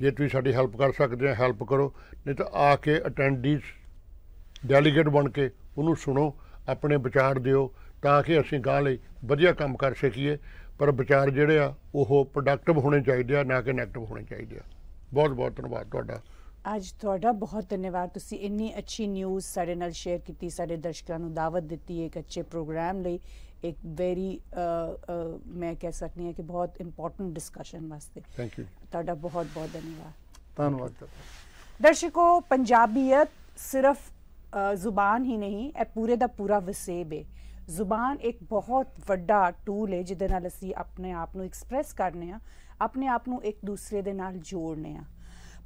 ਜੇ ਤੁਸੀਂ ਸਾਡੀ ਹੈਲਪ ਕਰ ਸਕਦੇ ਹੋ ਹੈਲਪ ਕਰੋ ਨਹੀਂ ਤਾਂ ਆ ਕੇ ਅਟੈਂਡੀਜ਼ ਡੈਲੀਗੇਟ ਬਣ ਕੇ ਉਹਨੂੰ ਸੁਣੋ ਆਪਣੇ ਵਿਚਾਰ ਦਿਓ ਤਾਂ ਕਿ ਅਸੀਂ ਗਾਂ ਲਈ ਵਧੀਆ ਕੰਮ ਕਰ ਸਕੀਏ ਪਰ ਵਿਚਾਰ ਜਿਹੜੇ ਆ ਉਹ ਪ੍ਰੋਡਕਟਿਵ ਹੋਣੇ ਚਾਹੀਦੇ ਆ ਨਾ ਕਿ ਨੈਗੇਟਿਵ ਹੋਣੇ ਚਾਹੀਦੇ ਆ ਬਹੁਤ ਬਹੁਤ ਧੰਨਵਾਦ ਤੁਹਾਡਾ ਅੱਜ ਤੁਹਾਡਾ ਬਹੁਤ ਧੰਨਵਾਦ ਤੁਸੀਂ ਇੰਨੀ ਅੱਛੀ ਨਿਊਜ਼ ਸਾਡੇ ਨਾਲ ਸ਼ੇਅਰ ਕੀਤੀ ਸਾਡੇ ਦਰਸ਼ਕਾਂ ਨੂੰ ਦਾਵਤ ਦਿੱਤੀ ਇੱਕ ਅੱਛੇ ਪ੍ਰੋਗਰਾਮ ਲਈ ਇੱਕ ਵੈਰੀ ਮੈਂ ਕਹਿ ਸਕਦੀ ਹਾਂ ਕਿ ਬਹੁਤ ਇੰਪੋਰਟੈਂਟ ਡਿਸਕਸ਼ਨ ਵਾਸਤੇ ਥੈਂਕ ਯੂ ਤੁਹਾਡਾ ਬਹੁਤ ਬਹੁਤ ਧੰਨਵਾਦ ਧੰਨਵਾਦ ਦਰਸ਼ਕੋ ਪੰਜਾਬੀਅਤ ਸਿਰਫ ਜ਼ੁਬਾਨ ਹੀ ਨਹੀਂ ਇਹ ਪੂਰੇ ਦਾ ਪੂਰਾ ਵਸੇਬ ਹੈ ਜ਼ੁਬਾਨ ਇੱਕ ਬਹੁਤ ਵੱਡਾ ਟੂਲ ਹੈ ਜਿਹਦੇ ਨਾਲ ਅਸੀਂ ਆਪਣੇ ਆਪ ਨੂੰ ਐਕਸਪ੍ਰੈਸ ਕਰਨੇ ਆ ਆਪਣੇ ਆਪ ਨੂੰ ਇੱਕ ਦੂਸਰੇ ਦੇ ਨਾਲ ਜੋੜਨੇ ਆ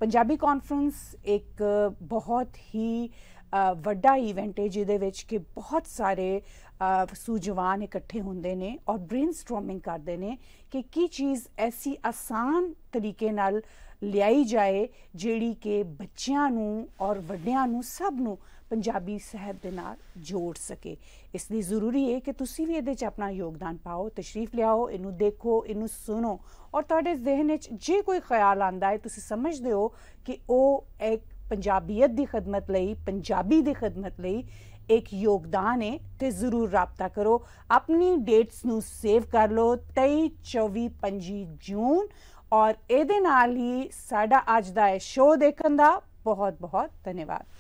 ਪੰਜਾਬੀ ਕਾਨਫਰੰਸ ਇੱਕ ਬਹੁਤ ਹੀ ਵੱਡਾ ਇਵੈਂਟ ਹੈ ਜਿਹਦੇ ਵਿੱਚ ਕਿ ਬਹੁਤ ਸਾਰੇ ਸੂਝਵਾਨ ਇਕੱਠੇ ਹੁੰਦੇ ਨੇ ਔਰ ਬ੍ਰੇਨਸਟਾਰਮਿੰਗ ਕਰਦੇ ਨੇ ਕਿ ਕੀ ਚੀਜ਼ ਐਸੀ ਆਸਾਨ ਤਰੀਕੇ ਨਾਲ ਲਿਆਈ ਜਾਏ ਜਿਹੜੀ ਕਿ ਬੱਚਿਆਂ ਨੂੰ ਔਰ ਵੱਡਿਆਂ ਨੂੰ ਸਭ ਨੂੰ ਪੰਜਾਬੀ ਸਹਿਬ ਦੇ ਨਾਲ ਜੋੜ ਸਕੇ ਇਸ ਲਈ ਜ਼ਰੂਰੀ ਹੈ ਕਿ ਤੁਸੀਂ ਵੀ ਇਹਦੇ 'ਚ ਆਪਣਾ ਯੋਗਦਾਨ ਪਾਓ ਤਸ਼ਰੀਫ ਲਿਆਓ ਇਹਨੂੰ ਦੇਖੋ ਇਹਨੂੰ ਸੁਣੋ ਔਰ ਤੁਹਾਡੇ ਜ਼ਿਹਨ ਵਿੱਚ ਜੇ ਕੋਈ ਖਿਆਲ ਆਂਦਾ ਹੈ ਤੁਸੀਂ ਸਮਝਦੇ ਹੋ ਕਿ ਉਹ ਇੱਕ ਪੰਜਾਬੀਅਤ ਦੀ ਖidmat ਲਈ ਪੰਜਾਬੀ ਦੀ ਖidmat ਲਈ ਇੱਕ ਯੋਗਦਾਨ ਹੈ ਤੇ ਜ਼ਰੂਰ ਰਾਬਤਾ ਕਰੋ ਆਪਣੀ ਡੇਟਸ ਨੂੰ ਸੇਵ ਕਰ ਲਓ 23 24 25 ਜੂਨ ਔਰ ਇਹਦੇ ਨਾਲ ਹੀ ਸਾਡਾ ਅੱਜ ਦਾ ਇਹ ਸ਼ੋਅ ਦੇਖਣ ਦਾ ਬਹੁਤ ਬਹੁਤ ਧੰਨਵਾਦ